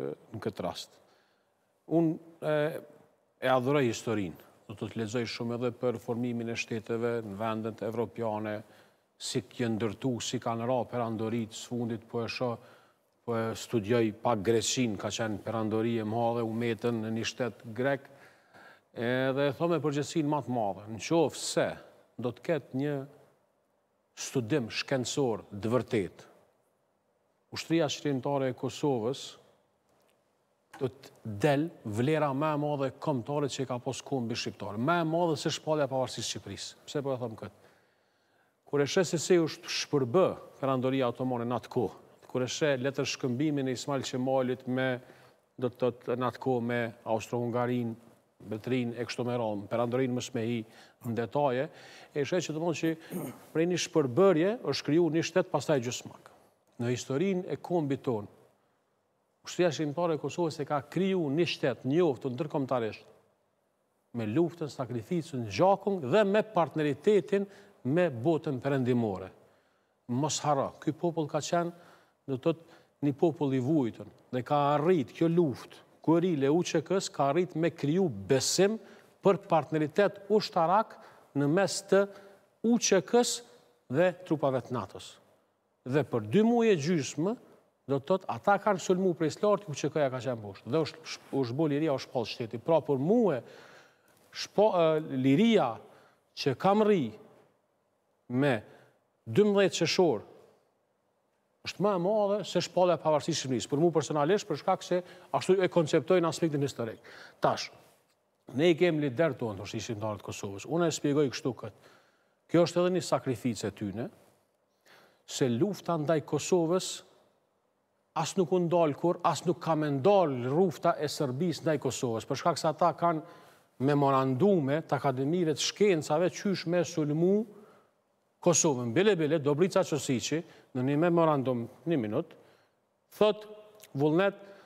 në këtë rast. Unë e adhërëj historinë, do të të lezoj shumë edhe për formimin e shteteve në vendet evropiane, si kje ndërtu, si kanë ra për andorit, së fundit po e shë, po e studjoj pak Grecin, ka qenë për andori e madhe, u metën në një shtetë grek, dhe e thome përgjësin matë madhe, në qofë se do të ketë një studim shkencor dë vërtet. Ushtria shkrimtare e Kosovës, do të del vlera me e modhe komtore që i ka posë kumbi bërë shqiptore. Me e modhe se shpallja pavarësisë Shqipërisë. Pse për po e thëmë këtë? Kure shë se si u shpërbë perandoria otomone në atë kohë, kure shë letër shkëmbimin e Ismail Qemalit me do të të në atë kohë me Austro-Hungarin, Betrin, Ekshtomeron, perandorin më shmehi në detaje, e shë që të mund që prej një shpërbërje është kryu një shtetë pastaj gjysmakë. Në historin e kombi tonë, Kushtria Shqiptare e Kosovës e ka kriju një shtetë, një uftë, në tërkomtarisht, me luftën, sakrificën, gjakën dhe me partneritetin me botën përendimore. Mos hara, këj popull ka qenë në tëtë një popull i vujtën dhe ka arrit kjo luftë, kërri le UQK-s ka arrit me kriju besim për partneritet ushtarak në mes të UQK-s dhe trupave të natës. Dhe për dy muje gjysmë, do të tëtë, ata kanë sulmu për islartë, ku që këja ka qenë bështë. Dhe u shbo liria, u shpallë shteti. Pra, për muë, liria që kam ri me 12 qëshorë, është më e madhe se shpallë e pavarësi shqimërisë. Për mu personalisht, për shkak se ashtu e konceptojnë aspektin historik. Tash, ne i kemë lider të është të shqimë të Kosovës. Unë e spjegoj kështu këtë. Kjo është edhe një sakrifice t'yne, se lufta ndaj Kosovës asë nuk unë dollë kur, asë nuk kam e ndollë rufta e Sërbis ndaj Kosovës, përshka kësa ta kanë memorandume të akademive të shkencave qysh me sulmu Kosovën. Bile, bile, Dobrica Qësici, në një memorandum një minut, thotë vullnetë,